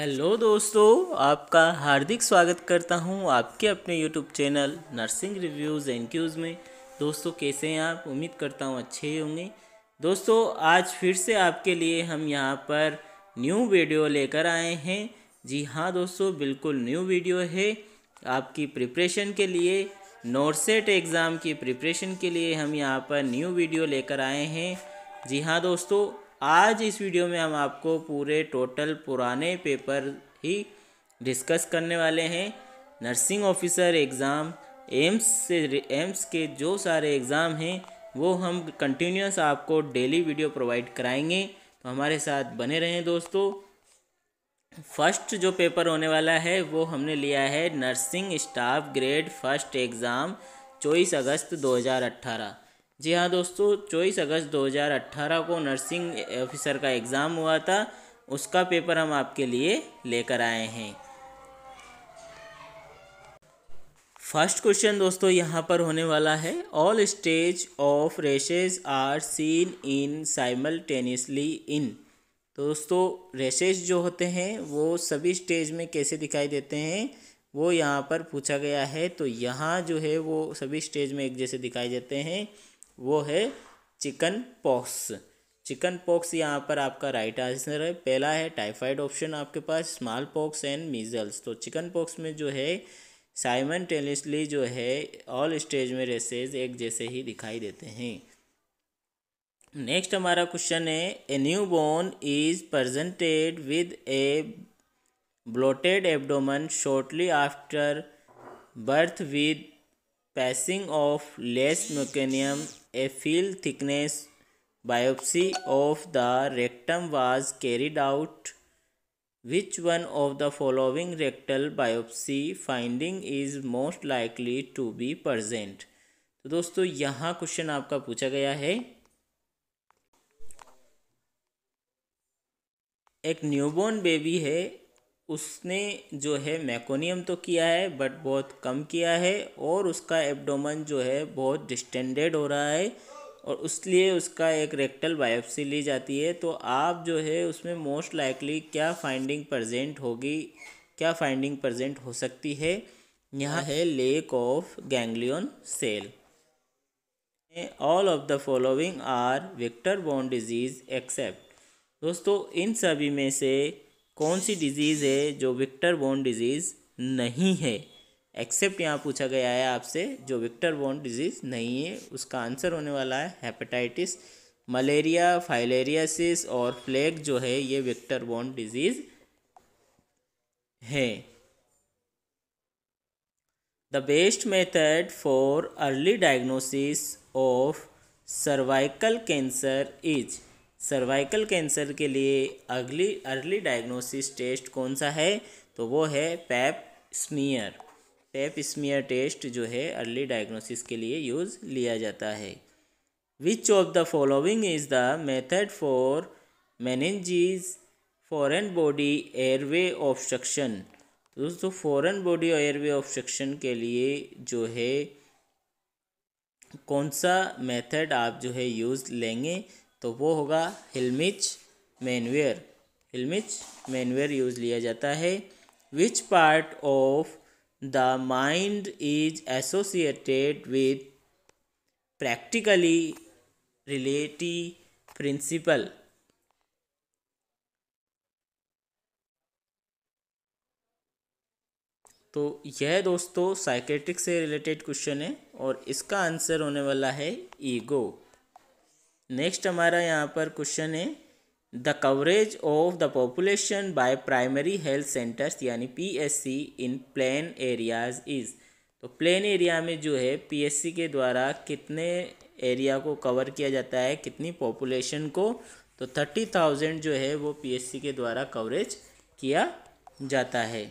hello दोस्तों आपका हार्दिक स्वागत करता हूं आपके अपने YouTube channel nursing reviews and Qs में दोस्तों कैसे हैं आप उम्मीद करता हूं अच्छे ही होंगे दोस्तों आज फिर से आपके लिए हम यहां पर न्यू वीडियो लेकर आए हैं जी हां दोस्तों बिल्कुल न्यू वीडियो है आपकी प्रिपरेशन के लिए नोरसेट एग्ज़ाम की प्रिपरेशन के लिए हम यहाँ पर न्यू वीडियो लेकर आए हैं जी हाँ दोस्तों आज इस वीडियो में हम आपको पूरे टोटल पुराने पेपर ही डिस्कस करने वाले हैं नर्सिंग ऑफिसर एग्ज़ाम एम्स से एम्स के जो सारे एग्ज़ाम हैं वो हम कंटिन्यूस आपको डेली वीडियो प्रोवाइड कराएंगे तो हमारे साथ बने रहें दोस्तों फर्स्ट जो पेपर होने वाला है वो हमने लिया है nursing staff grade first exam चौबीस अगस्त 2018 जी हाँ दोस्तों चौबीस अगस्त 2018 को नर्सिंग ऑफिसर का एग्ज़ाम हुआ था उसका पेपर हम आपके लिए लेकर आए हैं फर्स्ट क्वेश्चन दोस्तों यहाँ पर होने वाला है all stage of rashes are seen in simultaneously in तो दोस्तों रेशेज जो होते हैं वो सभी स्टेज में कैसे दिखाई देते हैं वो यहाँ पर पूछा गया है तो यहाँ जो है वो सभी स्टेज में एक जैसे दिखाई देते हैं वो है चिकन पॉक्स चिकन पॉक्स यहाँ पर आपका राइट आंसर है पहला है टाइफाइड ऑप्शन आपके पास स्मॉल पॉक्स एंड मीजल्स तो चिकन पॉक्स में जो है साइमन टेनिसली जो है ऑल स्टेज में रेसेज एक जैसे ही दिखाई देते हैं नेक्स्ट हमारा क्वेश्चन है a new born is presented with a bloated abdomen shortly after birth with passing of less meconium a full thickness biopsy of the rectum was carried out which one of the following rectal biopsy finding is most likely to be present तो दोस्तों यहाँ question आपका पूछा गया है एक newborn baby है उसने जो है मैकोनियम तो किया है बट बहुत कम किया है और उसका एब्डोमन जो है बहुत डिस्टेंडेड हो रहा है और लिए उसका एक रेक्टल बायोप्सी ली जाती है तो आप जो है उसमें मोस्ट लाइकली क्या फाइंडिंग प्रजेंट होगी क्या फाइंडिंग प्रजेंट हो सकती है यहाँ है lack of ganglion cell all of the following are vector बॉन्ड डिजीज़ एक्सेप्ट दोस्तों इन सभी में से कौन सी डिजीज़ है जो विक्टर बोन डिजीज़ नहीं है एक्सेप्ट यहाँ पूछा गया है आपसे जो विक्टर बोन डिजीज़ नहीं है उसका आंसर होने वाला है हेपेटाइटिस मलेरिया फाइलेरियासिस और प्लेग जो है ये विक्टर बोन डिजीज़ है the best method for early diagnosis of cervical cancer is cervical cancer के लिए अगली अर्ली डायग्नोसिस टेस्ट कौन सा है तो वो है pap smear pap smear test जो है अर्ली डायग्नोसिस के लिए यूज़ लिया जाता है which of the following is the method for manages foreign body airway obstruction दोस्तों फॉरन बॉडी एयरवे ऑब्स्ट्रक्शन के लिए जो है कौन सा मेथड आप जो है यूज़ लेंगे तो वो होगा हिलमिच मैनवेयर हिलमिच मैनवेयर यूज लिया जाता है which part of the mind is associated with practically reality principle तो यह दोस्तों साइकेट्रिक से रिलेटेड क्वेश्चन है और इसका आंसर होने वाला है ईगो नेक्स्ट हमारा यहाँ पर क्वेश्चन है the coverage of the population by primary health centers यानी PSC in plain areas is तो प्लेन एरिया में जो है पीएससी के द्वारा कितने एरिया को कवर किया जाता है कितनी पॉपुलेशन को तो थर्टी थाउजेंड जो है वो पीएससी के द्वारा कवरेज किया जाता है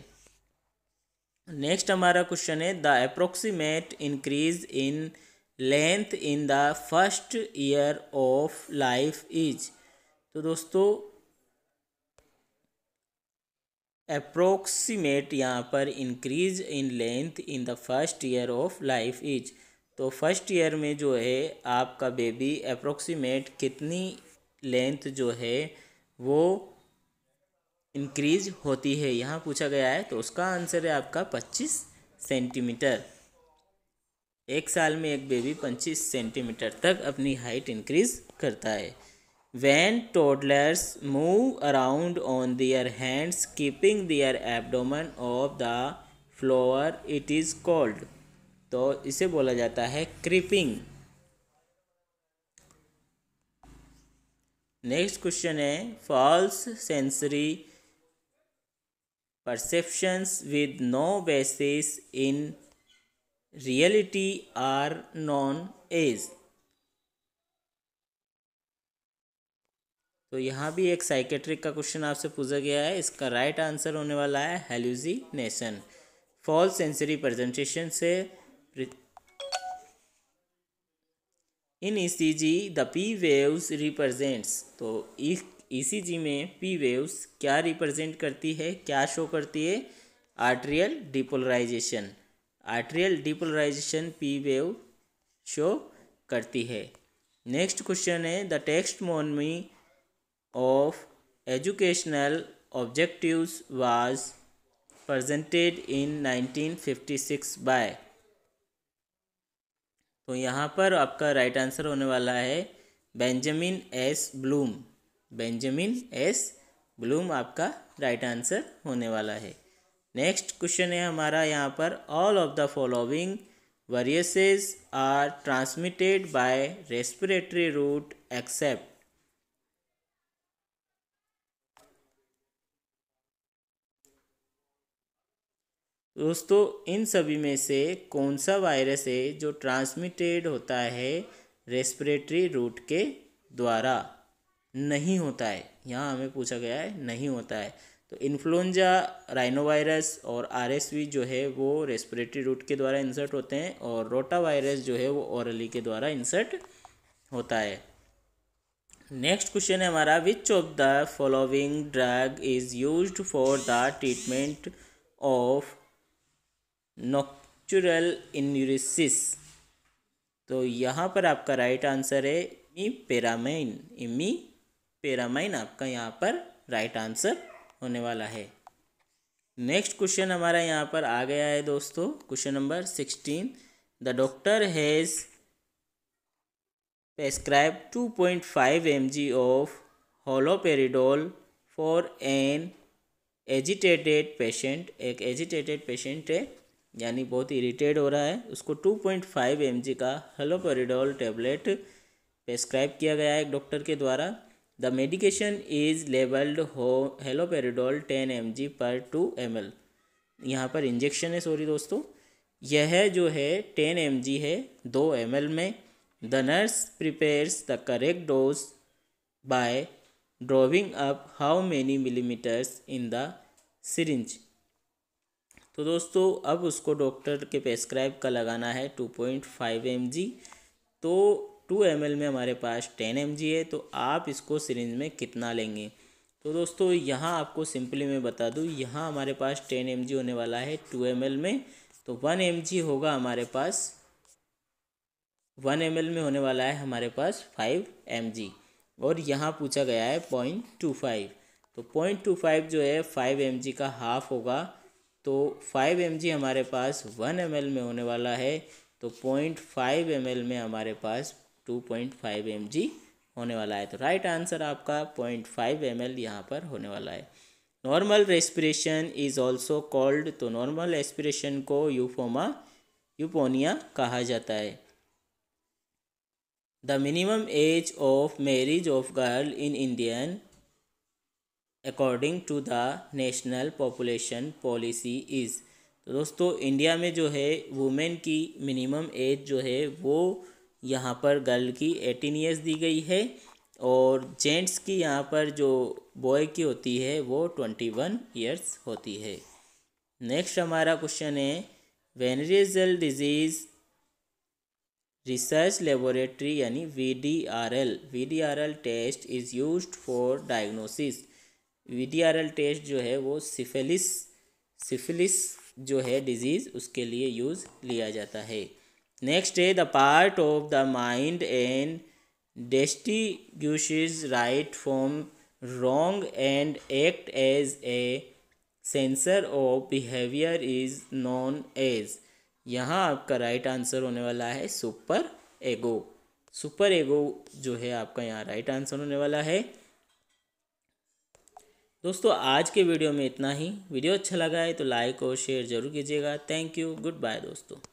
नेक्स्ट हमारा क्वेश्चन है the approximate increase in length in the first year of life is तो दोस्तों अप्रोक्सीमेट यहाँ पर increase in length in the first year of life is तो फर्स्ट ईयर में जो है आपका बेबी अप्रोक्सीमेट कितनी लेंथ जो है वो इंक्रीज होती है यहाँ पूछा गया है तो उसका आंसर है आपका पच्चीस सेंटीमीटर एक साल में एक बेबी पच्चीस सेंटीमीटर तक अपनी हाइट इंक्रीज करता है when toddlers move around on their hands keeping their abdomen off the floor it is called तो इसे बोला जाता है क्रिपिंग नेक्स्ट क्वेश्चन है false sensory perceptions with no basis in reality are known as तो यहाँ भी एक साइकेट्रिक का क्वेश्चन आपसे पूछा गया है इसका राइट right आंसर होने वाला है नेशन फॉल्स सेंसरी प्रेजेंटेशन से in ECG the P waves represents तो ईसीजी e में पी वेव्स क्या रिप्रेजेंट करती है क्या शो करती है atrial depolarization atrial depolarization P wave show करती है नेक्स्ट क्वेश्चन है the taxonomy of educational objectives was nineteen fifty six by तो यहाँ पर आपका राइट right आंसर होने वाला है Benjamin S Bloom Benjamin S Bloom आपका राइट right आंसर होने वाला है नेक्स्ट क्वेश्चन है हमारा यहाँ पर all of the following viruses are transmitted by respiratory route except दोस्तों इन सभी में से कौन सा वायरस है जो ट्रांसमिटेड होता है रेस्पिरेटरी रूट के द्वारा नहीं होता है यहाँ हमें पूछा गया है नहीं होता है तो इन्फ्लुएंजा राइनोवायरस और आरएसवी जो है वो रेस्पिरेटरी रूट के द्वारा इंसर्ट होते हैं और रोटा वायरस जो है वो औरली के द्वारा इंसर्ट होता है नेक्स्ट क्वेश्चन है हमारा which of the following drug is use for the treatment of nocturnal enuresis तो यहाँ पर आपका राइट आंसर है इमी पेरामाइन इमी पेरामाइन आपका यहाँ पर राइट आंसर होने वाला है नेक्स्ट क्वेश्चन हमारा यहाँ पर आ गया है दोस्तों question number sixteen the doctor has prescribe five M G of haloperidol for an agitated patient एक एजिटेटेड पेशेंट है यानी बहुत इरीटेड हो रहा है उसको 2.5 जी का हलोपेरिडोल टेबलेट प्रेस्क्राइब किया गया है एक डॉक्टर के द्वारा The medication is labeled haloperidol 10 M G पर टू एम एल यहाँ पर इंजेक्शन है सॉरी दोस्तों यह जो है 10 एम जी है दो एम एल में the nurse prepares the correct dose by drawing up how many millimeters in the syringe तो दोस्तों अब उसको डॉक्टर के प्रेस्क्राइब का लगाना है two point five M G तो टू एम में हमारे पास टेन एम है तो आप इसको सिरिंज में कितना लेंगे तो दोस्तों यहाँ आपको सिंपली मैं बता दूँ यहाँ हमारे पास टेन एम होने वाला है टू एम में तो वन एम होगा हमारे पास वन एम में होने वाला है हमारे पास फाइव एम और यहाँ पूछा गया है पॉइंट टू फाइव तो पॉइंट टू फाइव जो है फाइव एम का हाफ होगा तो फाइव एम हमारे पास वन एम में होने वाला है तो पॉइंट फाइव एम में हमारे पास two point five M G होने वाला है तो राइट आंसर आपका पॉइंट फाइव एम एल यहाँ पर होने वाला है normal respiration is also called तो नॉर्मल रेस्पिरेशन को यूफोमा यूपोनिया कहा जाता है the minimum age of marriage of girl in Indian according to the national population policy is तो दोस्तों इंडिया में जो है वुमेन की मिनिमम एज जो है वो यहाँ पर गर्ल की एटीन ईयर्स दी गई है और जेंट्स की यहाँ पर जो बॉय की होती है वो ट्वेंटी वन ईयर्स होती है नेक्स्ट हमारा क्वेश्चन है वेनरिजल डिजीज़ रिसर्च लेबोरेटरी यानी V D R L V D R L test is use for diagnosis V D R L test जो है वो सिफिलिस सिफिलिस जो है डिजीज़ उसके लिए यूज़ लिया जाता है नेक्स्ट है the part of the mind and distinguishes right from wrong and act as a censor of behaviour is known as यहाँ आपका राइट right आंसर होने वाला है सुपर एगो सुपर एगो जो है आपका यहाँ राइट right आंसर होने वाला है दोस्तों आज के वीडियो में इतना ही वीडियो अच्छा लगा है तो लाइक और शेयर जरूर कीजिएगा थैंक यू गुड बाय दोस्तों